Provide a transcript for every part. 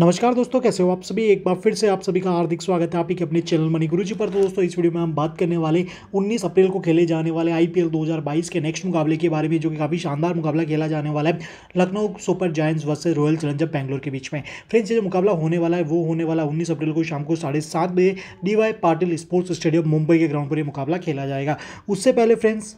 नमस्कार दोस्तों कैसे हो आप सभी एक बार फिर से आप सभी का हार्दिक स्वागत है आप ही के अपने चैनल मनी गुरु जी पर तो दोस्तों इस वीडियो में हम बात करने वाले 19 अप्रैल को खेले जाने वाले आईपीएल 2022 के नेक्स्ट मुकाबले के बारे में जो कि काफ़ी शानदार मुकाबला खेला जाने वाला है Lucknow super giants versus royal challenger Bangalore के बीच में फ्रेंड्स जो मुकाबला होने वाला है वो होने वाला है उन्नीस अप्रैल को शाम को साढ़े बजे D Patil sports stadium Mumbai के ग्राउंड पर यह मुकाबला खेला जाएगा उससे पहले फ्रेंड्स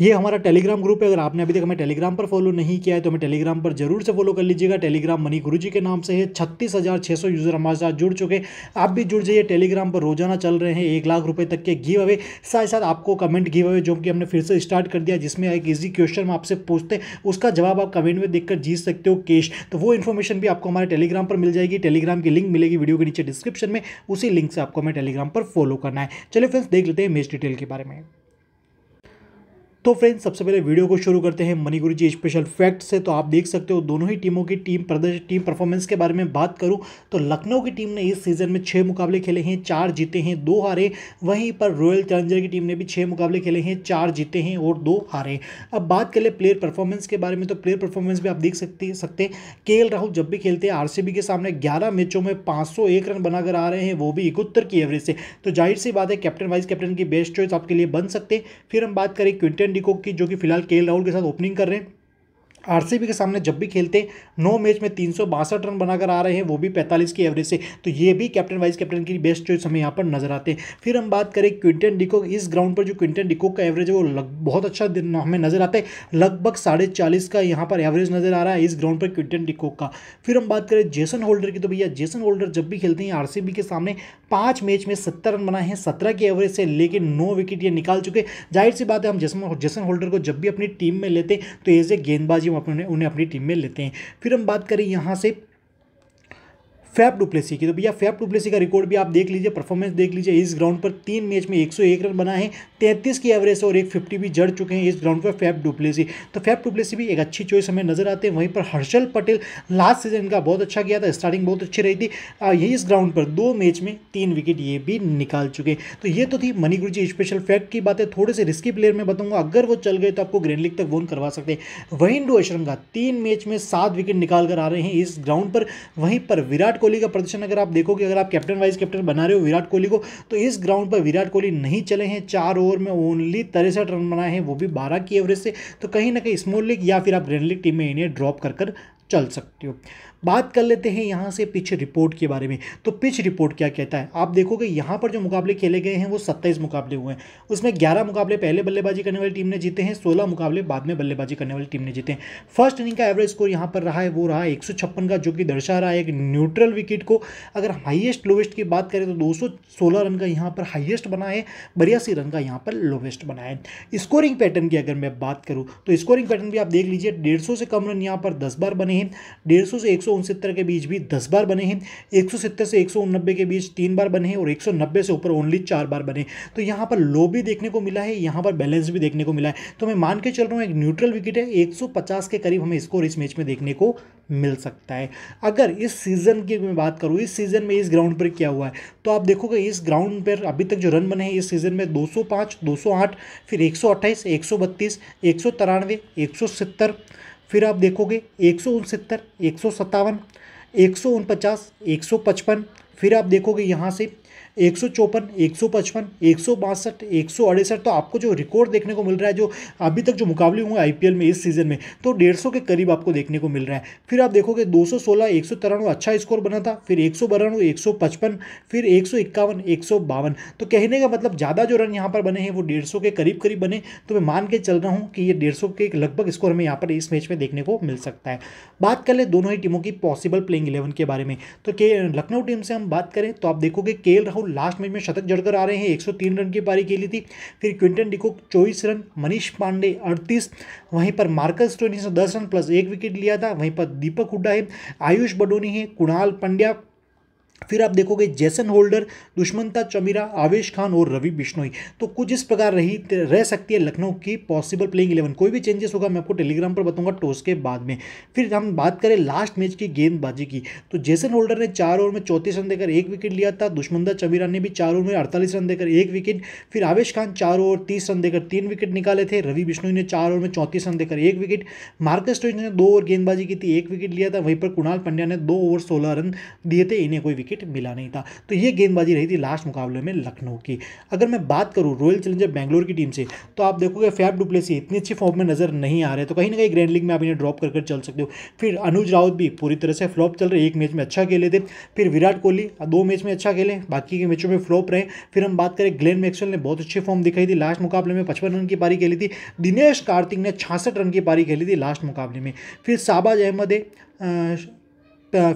ये हमारा टेलीग्राम ग्रुप है अगर आपने अभी तक हमें टेलीग्राम पर फॉलो नहीं किया है तो हमें टेलीग्राम पर जरूर से फॉलो कर लीजिएगा टेलीग्राम मनी गुरु जी के नाम से है छत्तीस हज़ार छः सौ यूज़र हमारे साथ जुड़ चुके आप भी जुड़ जाइए टेलीग्राम पर रोजाना चल रहे हैं एक लाख रुपये तक के गिव अवे साथ साथ आपको कमेंट गिव अवे जो कि हमने फिर से स्टार्ट कर दिया जिसमें एक ईजी क्वेश्चन आपसे पूछते उसका जवाब आप कमेंट में देखकर जीत सकते हो कैश तो वो इन्फॉर्मेशन भी आपको हमारे टेलीग्राम पर मिल जाएगी टेलीग्राम की लिंक मिलेगी वीडियो के नीचे डिस्क्रिप्शन में उसी लिंक से आपको हमें टेलीग्राम पर फॉलो करना है चलिए फ्रेंड्स देख लेते हैं मेज डिटेल के बारे में तो फ्रेंड्स सबसे पहले वीडियो को शुरू करते हैं मनी गुरु जी स्पेशल फैक्ट से तो आप देख सकते हो दोनों ही टीमों की टीम प्रदर्शन टीम परफॉर्मेंस के बारे में बात करूं तो लखनऊ की टीम ने इस सीजन में छह मुकाबले खेले हैं चार जीते हैं दो हारे वहीं पर रॉयल चैलेंजर की टीम ने भी छः मुकाबले खेले हैं चार जीते हैं और दो हारे अब बात कर ले प्लेयर परफॉर्मेंस के बारे में तो प्लेयर परफॉर्मेंस भी आप देख सकते सकते के राहुल जब भी खेलते हैं आर के सामने ग्यारह मैचों में पाँच रन बनाकर आ रहे हैं वो भी इकहत्तर की एवरेज से तो जाहिर सी बात है कैप्टन वाइस कैप्टन की बेस्ट चॉइस आपके लिए बन सकते फिर हम बात करें क्विंटन डिकोक की जो कि फिलहाल के राहुल के साथ ओपनिंग कर रहे हैं आरसीबी के सामने जब भी खेलते नौ मैच में तीन रन बनाकर आ रहे हैं वो भी 45 की एवरेज से तो ये भी कैप्टन वाइस कैप्टन की बेस्ट चॉइस हमें यहाँ पर नजर आते हैं फिर हम बात करें क्विंटन डिको इस ग्राउंड पर जो क्विंटन डिको का एवरेज है वो लग, बहुत अच्छा दिन हमें नजर आता है लगभग साढ़े चालीस का यहाँ पर एवरेज नजर आ रहा है इस ग्राउंड पर क्विंटन डिकोक का फिर हम बात करें जेसन होल्डर की तो भैया जेसन होल्डर जब भी खेलते हैं आर के सामने पांच मैच में सत्तर रन बनाए हैं सत्रह की एवरेज से लेकिन नौ विकेट ये निकाल चुके जाहिर सी बात है हम जैसन जैसन होल्डर को जब भी अपनी टीम में लेते हैं तो एज ए गेंदबाजी हम अपने उन्हें अपनी टीम में लेते हैं फिर हम बात करें यहाँ से फैप डुप्लेसी की तो भैया फैप डुप्लेसी का रिकॉर्ड भी आप देख लीजिए परफॉर्मेंस देख लीजिए इस ग्राउंड पर तीन मैच में 101 रन बना है तैंतीस की एवरेज और एक फिफ्टी भी जड़ चुके हैं इस ग्राउंड पर फैप डुप्लेसी तो फैप डुप्लेसी भी एक अच्छी चॉइस हमें नजर आते हैं वहीं पर हर्षल पटेल लास्ट सीजन का बहुत अच्छा गया था स्टार्टिंग बहुत अच्छी रही थी ये इस ग्राउंड पर दो मैच में तीन विकेट ये भी निकाल चुके तो ये तो थी मनी गुरु जी स्पेशल फैक्ट की बातें थोड़े से रिस्की प्लेयर में बताऊंगा अगर वो चल गए तो आपको ग्रैंड लीग तक वोन करवा सकते हैं वहीं डो का तीन मैच में सात विकेट निकाल कर आ रहे हैं इस ग्राउंड पर वहीं पर विराट कोहली का प्रदर्शन अगर आप देखोगे अगर आप कैप्टन वाइस कैप्टन बना रहे हो विराट कोहली को तो इस ग्राउंड पर विराट कोहली नहीं चले हैं चार ओवर ओवर में ओनली तिरसठ रन बनाए हैं वो भी बारह की एवरेज से तो कहीं ना कहीं स्मॉल लीग या फिर आप ग्रैंड लीग टीम में इन्हें ड्रॉप कर कर चल सकते हो बात कर लेते हैं यहाँ से पिच रिपोर्ट के बारे में तो पिच रिपोर्ट क्या कहता है आप देखोगे यहाँ पर जो मुकाबले खेले गए हैं वो सत्ताईस मुकाबले हुए हैं उसमें ग्यारह मुकाबले पहले बल्लेबाजी करने वाली टीम ने जीते हैं सोलह मुकाबले बाद में बल्लेबाजी करने वाली टीम ने जीते हैं फर्स्ट इनिंग का एवरेज स्कोर यहाँ पर रहा है वो रहा है एक का जो कि दर्शा रहा है एक न्यूट्रल विकेट को अगर हाइएस्ट लोवेस्ट की बात करें तो दो रन का यहाँ पर हाइएस्ट बना है बरियासी रन का यहाँ पर लोवेस्ट बना है स्कोरिंग पैटर्न की अगर मैं बात करूँ तो स्कोरिंग पैटर्न भी आप देख लीजिए डेढ़ से कम रन यहाँ पर दस बार बने बने हैं डेढ़ सौ से एक के बीच भी दस बार बने हैं एक से एक के बीच तीन बार बने हैं और एक से ऊपर ओनली चार बार बने तो यहाँ पर लो भी देखने को मिला है यहाँ पर बैलेंस भी देखने को मिला है तो मैं मान के चल रहा हूँ एक न्यूट्रल विकेट है 150 के करीब हमें स्कोर इस मैच में देखने को मिल सकता है अगर इस सीज़न की मैं बात करूँ इस सीज़न में इस ग्राउंड पर क्या हुआ है तो आप देखोगे इस ग्राउंड पर अभी तक जो रन बने हैं इस सीज़न में 205, 208, फिर एक 128, 132, 193, 170 फिर आप देखोगे एक सौ उनसत्तर एक सौ सत्तावन एक सौ उनपचास एक सौ पचपन फिर आप देखोगे यहाँ से एक सौ चौपन एक सौ पचपन एक सौ बासठ एक सौ अड़सठ तो आपको जो रिकॉर्ड देखने को मिल रहा है जो अभी तक जो मुकाबले हुए आईपीएल में इस सीज़न में तो डेढ़ सौ के करीब आपको देखने को मिल रहा है फिर आप देखोगे दो सौ सोलह एक सौ तिरानवे अच्छा स्कोर बना था फिर एक सौ बारानवे एक सौ पचपन फिर एक सौ इक्यावन एक सौ बावन तो कहने का मतलब ज़्यादा जो रन यहाँ पर बने हैं वो डेढ़ सौ के करीब करीब बने तो मैं मान के चल रहा हूँ कि ये डेढ़ सौ के लगभग स्कोर हमें यहाँ पर इस मैच में देखने को मिल सकता है बात कर ले दोनों ही टीमों की पॉसिबल प्लेइंग इलेवन के बारे में तो के लखनऊ टीम से हम बात करें तो आप देखोगे के राहुल वो लास्ट मैच में शतक जड़कर आ रहे हैं 103 रन की पारी खेली थी फिर क्विंटन डिकोक चौबीस रन मनीष पांडे अड़तीस वहीं पर मार्कस टोनी ने दस रन प्लस एक विकेट लिया था वहीं पर दीपक हुड्डा है आयुष बडोनी है कुणाल पंड्या फिर आप देखोगे जैसन होल्डर दुश्मनता चमीरा आवेश खान और रवि बिश्नोई तो कुछ इस प्रकार रही रह सकती है लखनऊ की पॉसिबल प्लेइंग इलेवन कोई भी चेंजेस होगा मैं आपको टेलीग्राम पर बताऊंगा टॉस के बाद में फिर हम बात करें लास्ट मैच की गेंदबाजी की तो जैसन होल्डर ने चार ओवर में चौंतीस रन देकर एक विकेट लिया था दुश्मनता चमीरा ने भी चार ओवर में अड़तालीस रन देकर एक विकेट फिर आवेश खान चार ओवर तीस रन देकर तीन विकेट निकाले थे रवि बिश्नोई ने चार ओवर में चौंतीस रन देकर एक विकेट मार्कस टोइस ने दो ओवर गेंदबाजी की थी एक विकेट लिया था वहीं पर कुणाल पंड्या ने दो ओवर सोलह रन दिए थे इन्हें कोई विकेट विकेट मिला नहीं था तो ये गेंदबाजी रही थी लास्ट मुकाबले में लखनऊ की अगर मैं बात करूँ रॉयल चैलेंजर बैंगलोर की टीम से तो आप देखोगे फैब डुप्ले इतनी अच्छी फॉर्म में नजर नहीं आ रहे तो कहीं ना कहीं ग्रैंड लीग में आप इन्हें ड्रॉप कर, चल सकते हो फिर अनुज राउत भी पूरी तरह से फ्लॉप चल रहे एक मैच में अच्छा खेले थे फिर विराट कोहली दो मैच में अच्छा खेले बाकी के मैचों में फ्लॉप रहे फिर हम बात करें ग्लेन मैक्सवेल ने बहुत अच्छी फॉर्म दिखाई थी लास्ट मुकाबले में पचपन रन की पारी खेली थी दिनेश कार्तिक ने छियासठ रन की पारी खेली थी लास्ट मुकाबले में फिर शाबाज अहमद है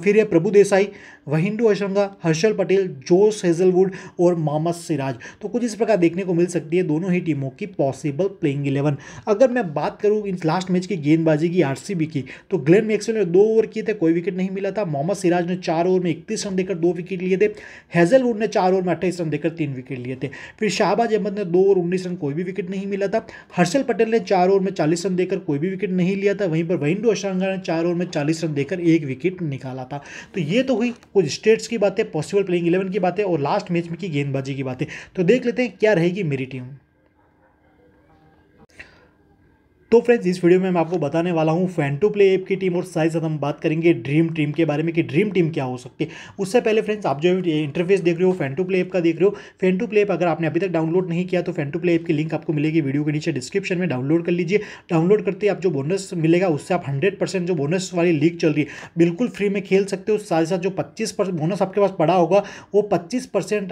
फिर है प्रभु देसाई वहिंदू अशंगा हर्षल पटेल जोस हेजलवुड और मोहम्मद सिराज तो कुछ इस प्रकार देखने को मिल सकती है दोनों ही टीमों की पॉसिबल प्लेइंग इलेवन अगर मैं बात करूँ इस लास्ट मैच की गेंदबाजी की आरसीबी की तो ग्लेन मैक्सवेल ने दो ओवर किए थे कोई विकेट नहीं मिला था मोहम्मद सिराज ने चार ओवर में इकतीस रन देकर दो विकेट लिए थे हेजलवुड ने चार ओवर में अट्ठाईस रन देकर तीन विकेट लिए थे फिर शाहबाज अहमद ने दो ओवर उन्नीस रन कोई भी विकेट नहीं मिला था हर्षल पटेल ने चार ओवर में चालीस रन देकर कोई भी विकेट नहीं लिया था वहीं पर वहिंदू अशंगा ने चार ओवर में चालीस रन देकर एक विकेट निकाला ख्याल था तो ये तो हुई कुछ स्टेट्स की बातें पॉसिबल प्लेइंग इलेवन की बातें और लास्ट मैच में की गेंदबाजी की बातें तो देख लेते हैं क्या रहेगी मेरी टीम तो फ्रेंड्स इस वीडियो में मैं आपको बताने वाला हूँ टू प्ले ऐप की टीम और साथ साथ हम बात करेंगे ड्रीम टीम के बारे में कि ड्रीम टीम क्या हो सकती है उससे पहले फ्रेंड्स आप जो इंटरफेस देख रहे हो टू प्ले ऐप का देख रहे हो टू प्ले ऐप अगर आपने अभी तक डाउनलोड नहीं किया तो टू प्ले ऐप की लिंक आपको मिलेगी वीडियो के नीचे डिस्क्रिप्शन में डाउनलोड कर लीजिए डाउनलोड करते आप जो बोनस मिलेगा उससे आप हंड्रेड जो बोनस वाली लीग चल रही है बिल्कुल फ्री में खेल सकते हो साथ साथ जो पच्चीस बोनस आपके पास पड़ा होगा वो पच्चीस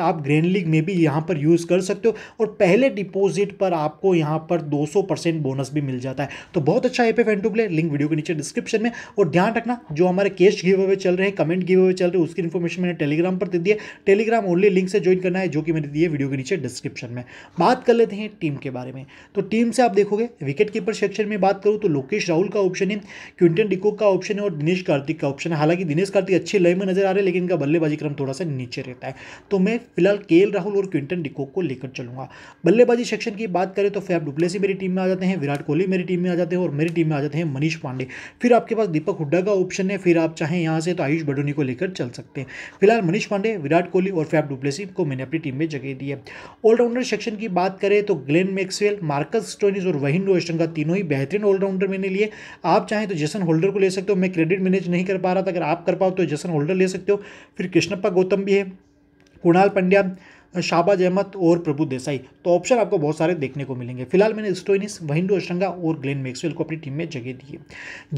आप ग्रेन लीग में भी यहाँ पर यूज़ कर सकते हो और पहले डिपोजिट पर आपको यहाँ पर दो बोनस भी मिल जाए जाता है तो बहुत अच्छा एपे fan two play link video के नीचे डिस्क्रिप्शन में और ध्यान रखना जो हमारे कैश गिव अवे चल रहे हैं कमेंट गिव अवे चल रहे हैं उसकी इन्फॉर्मेशन मैंने टेलीग्राम पर दे दी टेलीग्राम ओनली लिंक से ज्वाइन करना है जो कि मैंने दिए वीडियो के नीचे डिस्क्रिप्शन में बात कर लेते हैं टीम के बारे में तो टीम से आप देखोगे विकेट कीपर सेक्शन में बात करूँ तो लोकेश राहुल का ऑप्शन है क्विंटन डिको का ऑप्शन है और दिनेश कार्तिक का ऑप्शन है हालांकि दिनेश कार्तिक अच्छे लय में नजर आ रहे हैं लेकिन इनका बल्लेबाजी क्रम थोड़ा सा नीचे रहता है तो मैं फिलहाल के राहुल और क्विंटन डिको को लेकर चलूंगा बल्लेबाजी सेक्शन की बात करें तो फैब डुप्लेसी मेरी टीम में आ जाते हैं विराट कोहली मेरी टीम में आ जाते हैं और मेरी टीम में आ जाते हैं मनीष पांडे फिर आपके पास दीपक हुड्डा का ऑप्शन है फिर आप चाहें यहाँ से तो आयुष बडोनी को लेकर चल सकते हैं फिलहाल मनीष पांडे विराट कोहली और फैफ डुप्लेसी को मैंने अपनी टीम में जगह दी है ऑलराउंडर सेक्शन की बात करें तो ग्लेन मैक्सवेल मार्कस स्टोनिस और वहीन रोशन का तीनों ही बेहतरीन ऑलराउंडर मैंने लिए आप चाहें तो जैसन होल्डर को ले सकते हो मैं क्रेडिट मैनेज नहीं कर पा रहा था अगर आप कर पाओ तो जैसन होल्डर ले सकते हो फिर कृष्णप्पा गौतम भी है कुणाल पंड्या शाबाज अहमद और प्रभु देसाई तो ऑप्शन आपको बहुत सारे देखने को मिलेंगे फिलहाल मैंने स्टोइनिस वहिंडो अशंगा और ग्लेन मैक्सवेल को अपनी टीम में जगह दी है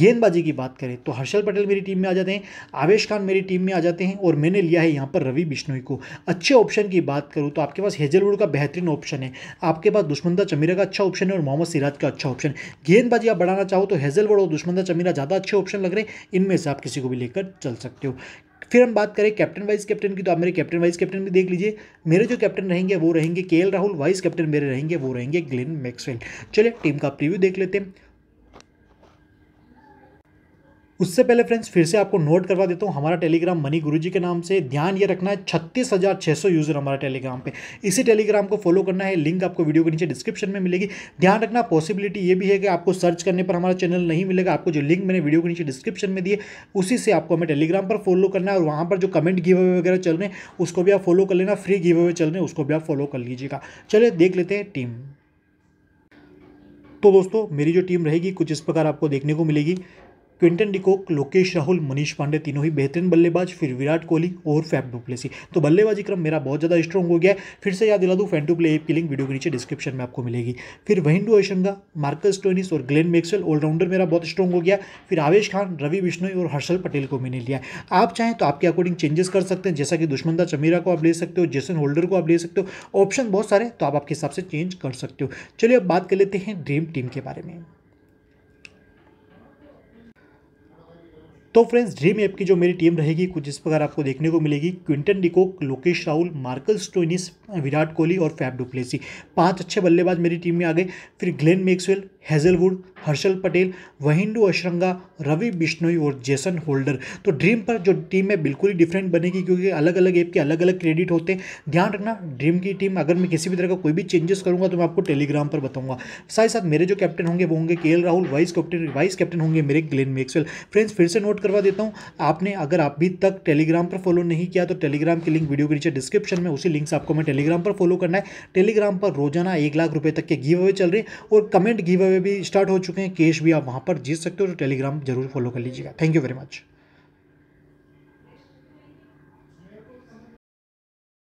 गेंदबाजी की बात करें तो हर्षल पटेल मेरी टीम में आ जाते हैं आवेश खान मेरी टीम में आ जाते हैं और मैंने लिया है यहाँ पर रवि बिश्नोई को अच्छे ऑप्शन की बात करूँ तो आपके पास हेजलवुड का बेहतरीन ऑप्शन है आपके पास दुश्मंदा चमीरा का अच्छा ऑप्शन है और मोहम्मद सिराज का अच्छा ऑप्शन गेंदबाजी आप बढ़ाना चाहो तो हेजलवुड और दुश्मंदा चमीरा ज़्यादा अच्छे ऑप्शन लग रहे हैं इनमें से आप किसी को भी लेकर चल सकते हो फिर हम बात करें कैप्टन वाइस कैप्टन की तो आप मेरे कैप्टन वाइस कैप्टन भी देख लीजिए मेरे जो कैप्टन रहेंगे वो रहेंगे के राहुल वाइस कैप्टन मेरे रहेंगे वो रहेंगे ग्लिन मैक्सवेल चलिए टीम का प्रीव्यू देख लेते हैं उससे पहले फ्रेंड्स फिर से आपको नोट करवा देता हूँ हमारा टेलीग्राम मनी गुरु के नाम से ध्यान ये रखना है छत्तीस हज़ार छः सौ यूज़र हमारा टेलीग्राम पे इसी टेलीग्राम को फॉलो करना है लिंक आपको वीडियो के नीचे डिस्क्रिप्शन में मिलेगी ध्यान रखना पॉसिबिलिटी ये भी है कि आपको सर्च करने पर हमारा चैनल नहीं मिलेगा आपको जो लिंक मैंने वीडियो के नीचे डिस्क्रिप्शन में दिए उसी से आपको हमें टेलीग्राम पर फॉलो करना है और वहाँ पर जो कमेंट गिव अवे वगैरह चल रहे हैं उसको भी आप फॉलो कर लेना फ्री गिव अवे चल रहे हैं उसको भी आप फॉलो कर लीजिएगा चलिए देख लेते हैं टीम तो दोस्तों मेरी जो टीम रहेगी कुछ इस प्रकार आपको देखने को मिलेगी क्विंटन डिकोक लोकेश राहुल मनीष पांडे तीनों ही बेहतरीन बल्लेबाज फिर विराट कोहली और फैप डुप्लेसी तो बल्लेबाजी क्रम मेरा बहुत ज़्यादा स्ट्रॉन्ग हो गया है फिर से याद दिला दूँ फैन टू प्ले एप की लिंक वीडियो के नीचे डिस्क्रिप्शन में आपको मिलेगी फिर वहिंडू ऐशंगा मार्कस टोनिस और ग्लेन मेक्सल ऑलराउंडर मेरा बहुत स्ट्रॉन्ग हो गया फिर आवेश खान रवि बिश्नोई और हर्षल पटेल को मैंने लिया आप चाहें तो आपके अकॉर्डिंग चेंजेस कर सकते हैं जैसा कि दुश्मनदा चमीरा को आप ले सकते हो जेसन होल्डर को आप ले सकते हो ऑप्शन बहुत सारे तो आप आपके हिसाब से चेंज कर सकते हो चलिए अब बात कर लेते हैं ड्रीम टीम के बारे में तो फ्रेंड्स ड्रीम ऐप की जो मेरी टीम रहेगी कुछ इस प्रकार आपको देखने को मिलेगी Quinton de Kock Lokesh Rahul Marcus Stoinis Virat Kohli और फैब डुप्लेसी पांच अच्छे बल्लेबाज मेरी टीम में आ गए फिर Glenn Maxwell Hazlewood Harshal Patel Wanindu Hasaranga Ravi Bishnoi और जेसन होल्डर तो ड्रीम पर जो टीम है बिल्कुल ही डिफरेंट बनेगी क्योंकि अलग अलग ऐप के अलग अलग क्रेडिट होते हैं ध्यान रखना ड्रीम की टीम अगर मैं किसी भी तरह का कोई भी चेंजेस करूँगा तो मैं आपको टेलीग्राम पर बताऊँगा साथ ही साथ मेरे जो कैप्टन होंगे वो होंगे K Rahul vice captain vice captain होंगे मेरे ग्लेन मेक्सवेल फ्रेंड्स फिर से नोट करवा देता हूँ आपने अगर अभी तक टेलीग्राम पर फॉलो नहीं किया तो टेलीग्राम की लिंक वीडियो के नीचे डिस्क्रिप्शन में उसी लिंक से आपको मैं टेलीग्राम पर फॉलो करना है टेलीग्राम पर रोजाना एक लाख रुपये तक के गिव अवे चल रहे और कमेंट गिव अवे भी स्टार्ट हो चुके हैं केश भी आप वहाँ पर जीत सकते हो तो टेलीग्राम जरूर फॉलो कर लीजिएगा थैंक यू वेरी मच